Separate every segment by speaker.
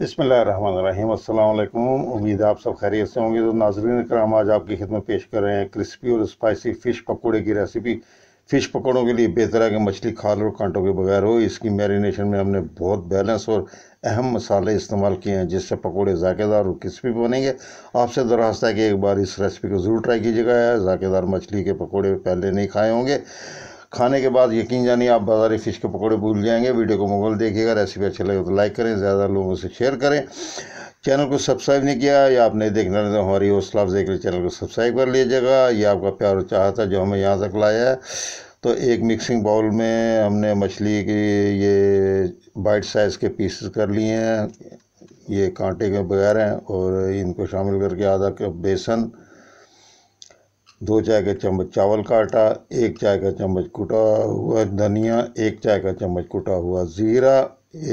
Speaker 1: बसमिलकुम उम्मीद आप सब खैरियत से होंगे तो नाजरीन कराम आज आपकी खिदमत पेश कर रहे हैं क्रिस्पी और स्पाइसी फ़िश पकौड़े की रेसिपी फ़िश पकौड़ों के लिए बेहतर है कि मछली खाल और कांटों के बगैर हो इसकी मैरिनेशन में हमने बहुत बैलेंस और अहम मसाले इस्तेमाल किए हैं जिससे पकौड़े ज़ायकेदार और क्रिस्पी बनेंगे आपसे दरख्वास्त है कि एक बार इस रेसिपी को ज़रूर ट्राई कीजिएगा ज़ायकेदार मछली के पकौड़े पहले नहीं खाए होंगे खाने के बाद यकीन जानिए आप बाजारी फ़िश के पकौड़े भूल जाएंगे वीडियो को मुगल देखिएगा रेसिपी अच्छी लगे तो लाइक करें ज़्यादा लोगों से शेयर करें चैनल को सब्सक्राइब नहीं किया या आप नहीं देखना तो हमारी हौसला अफजे के लिए चैनल को सब्सक्राइब कर लीजिएगा ये आपका प्यार चाहता है जो हमें यहाँ तक लाया है तो एक मिक्सिंग बाउल में हमने मछली के ये बाइट साइज़ के पीसेस कर लिए हैं ये कांटे के बगैर हैं और इनको शामिल करके आधा कप बेसन दो चाय का चम्मच चावल का आटा एक चाय का चम्मच कुटा हुआ धनिया एक चाय का चम्मच कुटा हुआ ज़ीरा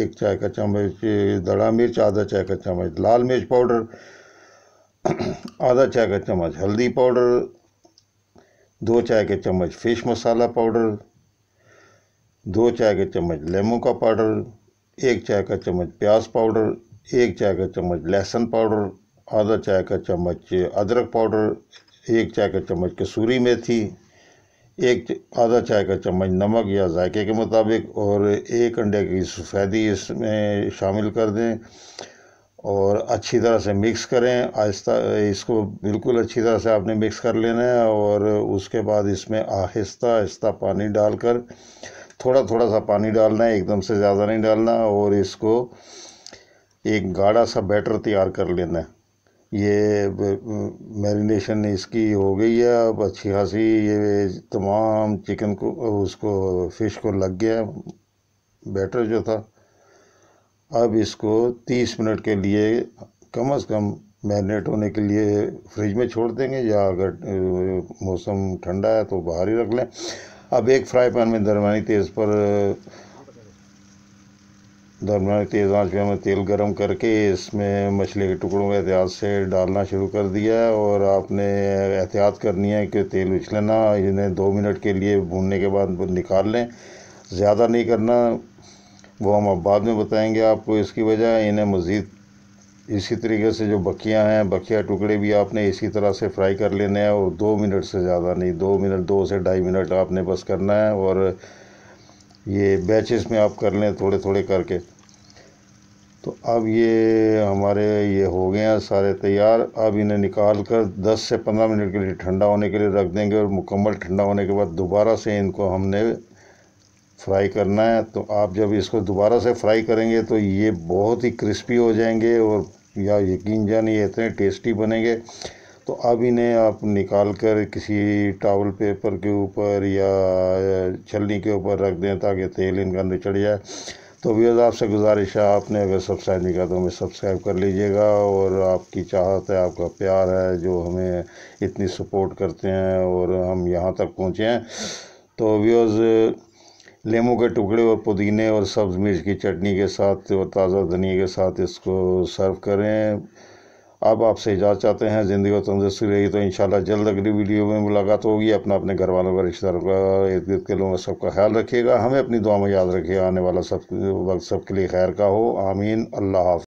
Speaker 1: एक चाय का चम्मच दड़ा मिर्च आधा चाय का चम्मच लाल मिर्च पाउडर आधा चाय का चम्मच हल्दी पाउडर दो चाय के चम्मच फिश मसाला पाउडर दो चाय के चम्मच लेमू का पाउडर एक चाय का चम्मच प्याज पाउडर एक चाय का चम्मच लहसुन पाउडर आधा चाय का चम्मच अदरक पाउडर एक चाय का चम्मच कसूरी मेथी एक आधा चाय का चम्मच नमक या जायके के मुताबिक और एक अंडे की सफ़ेदी इसमें शामिल कर दें और अच्छी तरह से मिक्स करें आहिस्ता इसको बिल्कुल अच्छी तरह से आपने मिक्स कर लेना है और उसके बाद इसमें आहिस्ता आहिस्ता पानी डालकर थोड़ा थोड़ा सा पानी डालना है एकदम से ज़्यादा नहीं डालना और इसको एक गाढ़ा सा बैटर तैयार कर लेना है ये मैरिनेशन इसकी हो गई है अब अच्छी खासी ये तमाम चिकन को उसको फिश को लग गया बैटर जो था अब इसको तीस मिनट के लिए कम से कम मैरिनेट होने के लिए फ्रिज में छोड़ देंगे या अगर मौसम ठंडा है तो बाहर ही रख लें अब एक फ्राई पैन में दरमानी तेज़ पर दरमिया तेज़ आंच में हमने तेल गरम करके इसमें मछली के टुकड़ों को एहतियात से डालना शुरू कर दिया और आपने एहतियात करनी है कि तेल उछलना इन्हें दो मिनट के लिए भूनने के बाद निकाल लें ज़्यादा नहीं करना वो हम अब बाद में बताएंगे आपको इसकी वजह इन्हें मज़ीद इसी तरीके से जो बखियाँ हैं बखिया टुकड़े भी आपने इसी तरह से फ्राई कर लेने हैं और दो मिनट से ज़्यादा नहीं दो मिनट दो से ढाई मिनट आपने बस करना है और ये बैचेस में आप कर लें थोड़े थोड़े करके तो अब ये हमारे ये हो गए हैं सारे तैयार अब इन्हें निकाल कर 10 से 15 मिनट के लिए ठंडा होने के लिए रख देंगे और मुकम्मल ठंडा होने के बाद दोबारा से इनको हमने फ्राई करना है तो आप जब इसको दोबारा से फ्राई करेंगे तो ये बहुत ही क्रिस्पी हो जाएंगे और या यकीन जानिए इतने टेस्टी बनेंगे तो अब इन्हें आप निकाल कर किसी टावल पेपर के ऊपर या छलनी के ऊपर रख दें ताकि तेल इनका अंदर चढ़ जाए तो व्यज आपसे गुजारिश है आपने अगर सब्सक्राइब नहीं किया तो हमें सब्सक्राइब कर लीजिएगा और आपकी चाहत है आपका प्यार है जो हमें इतनी सपोर्ट करते हैं और हम यहाँ तक पहुँचे हैं तो व्यूज़ लेमू के टुकड़े और पुदीने और सब्ज़ मिर्च की चटनी के साथ और ताज़ा धनिया के साथ इसको सर्व करें अब आपसे इजाज़त चाहते हैं ज़िंदगी और तंदुरुस्ती रही तो इन जल्द अगली वीडियो में मुलाकात होगी अपना अपने घर वालों का रिश्तेदारों का इर्द गिर्द के लोगों का सबका ख्याल रखिएगा हमें अपनी दुआ में याद रखिएगा आने वाला सब वक्त सबके लिए खैर का हो आमीन अल्लाह हाफ